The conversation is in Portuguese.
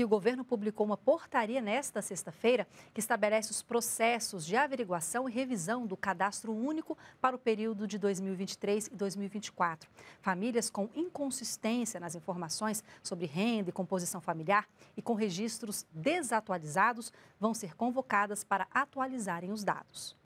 E o governo publicou uma portaria nesta sexta-feira que estabelece os processos de averiguação e revisão do cadastro único para o período de 2023 e 2024. Famílias com inconsistência nas informações sobre renda e composição familiar e com registros desatualizados vão ser convocadas para atualizarem os dados.